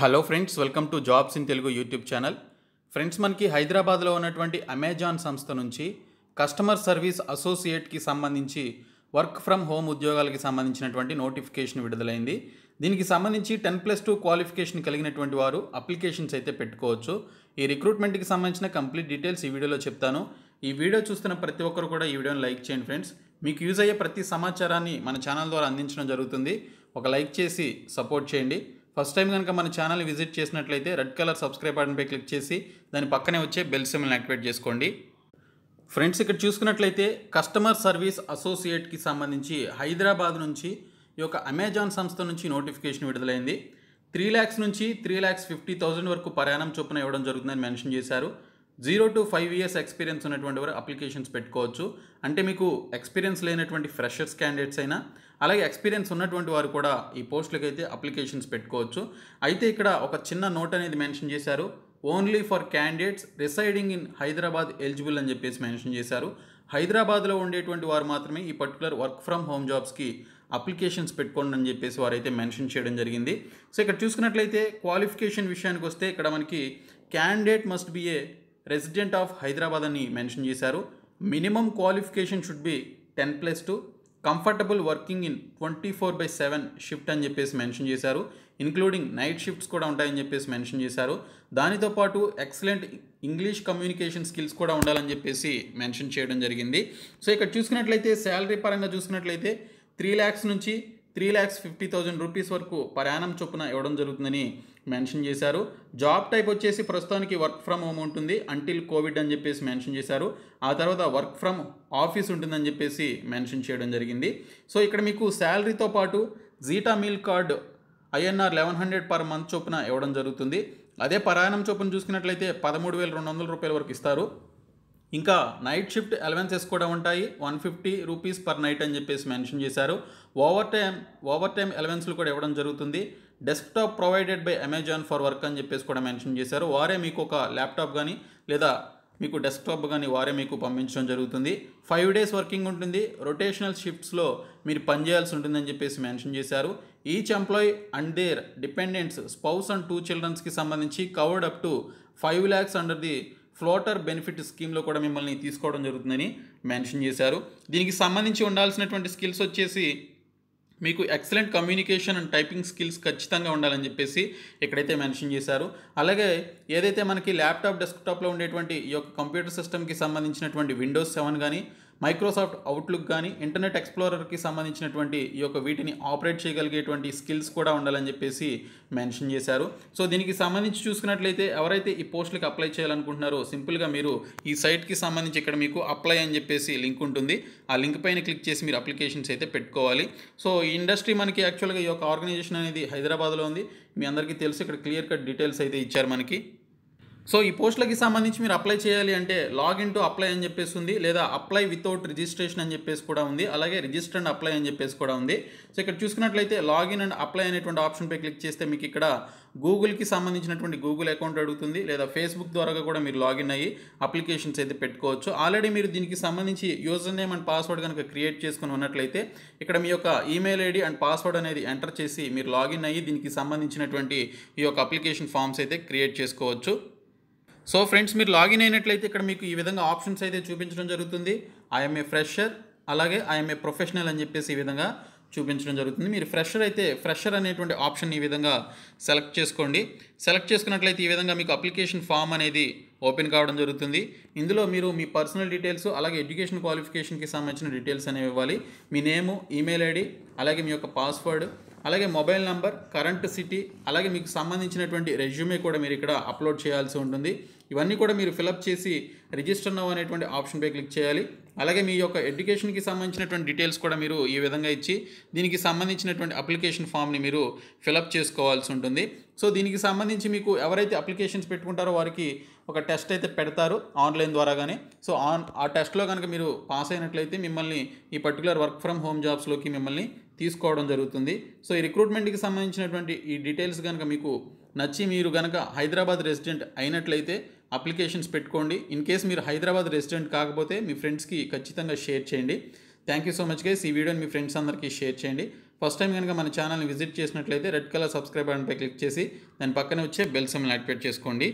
hello friends welcome to jobs in Telugu YouTube channel friends మనకి హైదరాబాద్లో ఉన్నటువంటి అమెజాన్ సంస్థ నుంచి కస్టమర్ సర్వీస్ అసోసియేట్కి సంబంధించి వర్క్ ఫ్రమ్ హోమ్ ఉద్యోగాలకి సంబంధించినటువంటి నోటిఫికేషన్ విడుదలైంది దీనికి సంబంధించి టెన్ ప్లస్ టూ క్వాలిఫికేషన్ కలిగినటువంటి వారు అప్లికేషన్స్ అయితే పెట్టుకోవచ్చు ఈ రిక్రూట్మెంట్కి సంబంధించిన కంప్లీట్ డీటెయిల్స్ ఈ వీడియోలో చెప్తాను ఈ వీడియో చూస్తున్న ప్రతి ఒక్కరు కూడా ఈ వీడియోని లైక్ చేయండి ఫ్రెండ్స్ మీకు యూజ్ అయ్యే ప్రతి సమాచారాన్ని మన ఛానల్ ద్వారా అందించడం జరుగుతుంది ఒక లైక్ చేసి సపోర్ట్ చేయండి ఫస్ట్ టైం కనుక మన ఛానల్ విజిట్ చేసినట్లయితే రెడ్ కలర్ సబ్స్క్రైబ్ బటన్పై క్లిక్ చేసి దాని పక్కనే వచ్చే బెల్ సిమ్ని యాక్టివేట్ చేసుకోండి ఫ్రెండ్స్ ఇక్కడ చూసుకున్నట్లయితే కస్టమర్ సర్వీస్ అసోసియేట్కి సంబంధించి హైదరాబాద్ నుంచి ఈ యొక్క అమెజాన్ సంస్థ నుంచి నోటిఫికేషన్ విడుదలైంది త్రీ ల్యాక్స్ నుంచి త్రీ ల్యాక్స్ ఫిఫ్టీ థౌసండ్ వరకు ప్రయాణం చొప్పున ఇవ్వడం జరుగుతుందని మెన్షన్ చేశారు zero to five years experience ఉన్నటువంటి వారు అప్లికేషన్స్ పెట్టుకోవచ్చు అంటే మీకు ఎక్స్పీరియన్స్ లేనటువంటి ఫ్రెషర్స్ క్యాండిడేట్స్ అయినా అలాగే ఎక్స్పీరియన్స్ ఉన్నటువంటి వారు కూడా ఈ పోస్టులకు అయితే అప్లికేషన్స్ పెట్టుకోవచ్చు అయితే ఇక్కడ ఒక చిన్న నోట్ అనేది మెన్షన్ చేశారు only for candidates residing in Hyderabad eligible అని చెప్పేసి మెన్షన్ చేశారు హైదరాబాద్లో ఉండేటువంటి వారు మాత్రమే ఈ పర్టికులర్ వర్క్ ఫ్రమ్ హోమ్ జాబ్స్కి అప్లికేషన్స్ పెట్టుకోండి అని చెప్పేసి వారైతే మెన్షన్ చేయడం జరిగింది సో ఇక్కడ చూసుకున్నట్లయితే క్వాలిఫికేషన్ విషయానికి వస్తే ఇక్కడ మనకి candidate must be a resident of Hyderabad అని మెన్షన్ చేశారు minimum qualification should be ten plus two comfortable working in twenty four by seven shift అని చెప్పేసి మెన్షన్ చేశారు ఇంక్లూడింగ్ నైట్ షిఫ్ట్స్ కూడా ఉంటాయని చెప్పేసి మెన్షన్ చేశారు దానితో పాటు ఎక్సలెంట్ ఇంగ్లీష్ కమ్యూనికేషన్ స్కిల్స్ కూడా ఉండాలని చెప్పేసి మెన్షన్ చేయడం జరిగింది సో ఇక్కడ చూసుకున్నట్లయితే శాలరీ పరంగా చూసుకున్నట్లయితే త్రీ ల్యాక్స్ నుంచి three lakhs fifty thousand rupees వరకు ప్రయాణం చొప్పున ఇవ్వడం జరుగుతుందని మెన్షన్ చేశారు జాబ్ టైప్ వచ్చేసి ప్రస్తుతానికి వర్క్ ఫ్రమ్ హోమ్ ఉంటుంది అంటిల్ కోవిడ్ అని చెప్పేసి మెన్షన్ చేశారు ఆ తర్వాత వర్క్ ఫ్రమ్ ఆఫీస్ ఉంటుందని చెప్పేసి మెన్షన్ చేయడం జరిగింది సో ఇక్కడ మీకు శాలరీతో పాటు Zeta meal card INR eleven hundred per month చొప్పున ఇవ్వడం జరుగుతుంది అదే ప్రయాణం చొప్పున చూసుకున్నట్లయితే పదమూడు వేల రెండు వందల రూపాయల వరకు ఇస్తారు ఇంకా నైట్ షిఫ్ట్ అలవెన్సెస్ కూడా ఉంటాయి one fifty rupees per night అని చెప్పేసి మెన్షన్ చేశారు ఓవర్ టైం ఓవర్ టైం అలవెన్స్లు కూడా ఇవ్వడం జరుగుతుంది desktop provided by Amazon for work అని చెప్పేసి కూడా మెన్షన్ చేశారు వారే మీకు ఒక ల్యాప్టాప్ కానీ లేదా మీకు డెస్క్టాప్ కానీ వారే మీకు పంపించడం జరుగుతుంది ఫైవ్ డేస్ వర్కింగ్ ఉంటుంది రొటేషనల్ షిఫ్ట్స్లో మీరు పనిచేయాల్సి ఉంటుందని చెప్పేసి మెన్షన్ చేశారు each employee and their dependents spouse and two చిల్డ్రన్స్కి సంబంధించి covered up to five lakhs under the floater benefit స్కీమ్లో కూడా మిమ్మల్ని తీసుకోవడం జరుగుతుందని మెన్షన్ చేశారు దీనికి సంబంధించి ఉండాల్సినటువంటి స్కిల్స్ వచ్చేసి మీకు excellent communication and typing skills ఖచ్చితంగా ఉండాలని చెప్పేసి ఇక్కడైతే మెన్షన్ చేశారు అలాగే ఏదైతే మనకి ల్యాప్టాప్ డెస్క్టాప్లో ఉండేటువంటి ఈ యొక్క కంప్యూటర్ సిస్టమ్కి సంబంధించినటువంటి విండోస్ సెవెన్ కానీ మైక్రోసాఫ్ట్ అవుట్లుక్ కానీ ఇంటర్నెట్ ఎక్స్ప్లోరర్కి సంబంధించినటువంటి ఈ యొక్క వీటిని ఆపరేట్ చేయగలిగేటువంటి స్కిల్స్ కూడా ఉండాలని చెప్పేసి మెన్షన్ చేశారు సో దీనికి సంబంధించి చూసుకున్నట్లయితే ఎవరైతే ఈ పోస్టులకు అప్లై చేయాలనుకుంటున్నారో సింపుల్గా మీరు ఈ సైట్కి సంబంధించి ఇక్కడ మీకు అప్లై అని చెప్పేసి లింక్ ఉంటుంది ఆ లింక్ పైన క్లిక్ చేసి మీరు అప్లికేషన్స్ అయితే పెట్టుకోవాలి సో ఈ ఇండస్ట్రీ మనకి యాక్చువల్గా ఈ యొక్క ఆర్గనైజేషన్ అనేది హైదరాబాద్లో ఉంది మీ అందరికీ తెలుసు ఇక్కడ క్లియర్ కట్ డీటెయిల్స్ అయితే ఇచ్చారు మనకి సో ఈ పోస్టులకి సంబంధించి మీరు అప్లై చేయాలి అంటే లాగిన్ టు అప్లై అని చెప్పేసి ఉంది లేదా అప్లై వితౌట్ రిజిస్ట్రేషన్ అని చెప్పేసి కూడా ఉంది అలాగే రిజిస్టర్ అండ్ అప్లై అని చెప్పేసి కూడా ఉంది సో ఇక్కడ చూసుకున్నట్లయితే లాగిన్ అండ్ అప్లై అనేటువంటి ఆప్షన్పై క్లిక్ చేస్తే మీకు ఇక్కడ గూగుల్కి సంబంధించినటువంటి గూగుల్ అకౌంట్ అడుగుతుంది లేదా ఫేస్బుక్ ద్వారా కూడా మీరు లాగిన్ అయ్యి అప్లికేషన్స్ అయితే పెట్టుకోవచ్చు ఆల్రెడీ మీరు దీనికి సంబంధించి యూజర్ నేమ్ అండ్ పాస్వర్డ్ కనుక క్రియేట్ చేసుకుని ఉన్నట్లయితే ఇక్కడ మీ యొక్క ఈమెయిల్ ఐడి అండ్ పాస్వర్డ్ అనేది ఎంటర్ చేసి మీరు లాగిన్ అయ్యి దీనికి సంబంధించినటువంటి ఈ యొక్క అప్లికేషన్ ఫామ్స్ అయితే క్రియేట్ చేసుకోవచ్చు సో ఫ్రెండ్స్ మీరు లాగిన్ అయినట్లయితే ఇక్కడ మీకు ఈ విధంగా ఆప్షన్స్ అయితే చూపించడం జరుగుతుంది ఐఎమ్ ఏ ఫ్రెషర్ అలాగే ఐఎమ్ ఏ ప్రొఫెషనల్ అని చెప్పేసి ఈ విధంగా చూపించడం జరుగుతుంది మీరు ఫ్రెషర్ అయితే ఫ్రెషర్ అనేటువంటి ఆప్షన్ ఈ విధంగా సెలెక్ట్ చేసుకోండి సెలెక్ట్ చేసుకున్నట్లయితే ఈ విధంగా మీకు అప్లికేషన్ ఫామ్ అనేది ఓపెన్ కావడం జరుగుతుంది ఇందులో మీరు మీ పర్సనల్ డీటెయిల్స్ అలాగే ఎడ్యుకేషన్ క్వాలిఫికేషన్కి సంబంధించిన డీటెయిల్స్ అనేవి ఇవ్వాలి మీ నేము ఈమెయిల్ ఐడి అలాగే మీ యొక్క పాస్వర్డ్ అలాగే మొబైల్ నంబర్ కరెంట్ సిటీ అలాగే మీకు సంబంధించినటువంటి రెజ్యూమే కూడా మీరు ఇక్కడ అప్లోడ్ చేయాల్సి ఉంటుంది ఇవన్నీ కూడా మీరు ఫిలప్ చేసి రిజిస్టర్ నవ్ అనేటువంటి ఆప్షన్పై క్లిక్ చేయాలి అలాగే మీ యొక్క ఎడ్యుకేషన్కి సంబంధించినటువంటి డీటెయిల్స్ కూడా మీరు ఈ విధంగా ఇచ్చి దీనికి సంబంధించినటువంటి అప్లికేషన్ ఫామ్ని మీరు ఫిలప్ చేసుకోవాల్సి ఉంటుంది సో దీనికి సంబంధించి మీకు ఎవరైతే అప్లికేషన్స్ పెట్టుకుంటారో వారికి ఒక టెస్ట్ అయితే పెడతారు ఆన్లైన్ ద్వారాగానే సో ఆన్ ఆ టెస్ట్లో కనుక మీరు పాస్ అయినట్లయితే మిమ్మల్ని ఈ పర్టికులర్ వర్క్ ఫ్రమ్ హోమ్ జాబ్స్లోకి మిమ్మల్ని తీసుకోవడం జరుగుతుంది సో ఈ రిక్రూట్మెంట్కి సంబంధించినటువంటి ఈ డీటెయిల్స్ కనుక మీకు నచ్చి మీరు కనుక హైదరాబాద్ రెసిడెంట్ అయినట్లయితే అప్లికేషన్స్ పెట్టుకోండి ఇన్ కేస్ మీరు హైదరాబాద్ రెసిడెంట్ కాకపోతే మీ ఫ్రెండ్స్కి ఖచ్చితంగా షేర్ చేయండి thank you so much guys ఈ వీడియోని మీ ఫ్రెండ్స్ అందరికీ షేర్ చేయండి ఫస్ట్ టైం కనుక మన ఛానల్ని విజిట్ చేసినట్లయితే రెడ్ కలర్ సబ్స్క్రైబ్ బటన్పై క్లిక్ చేసి దాని పక్కనే వచ్చే బెల్ సిమ్ని యాక్టివేట్ చేసుకోండి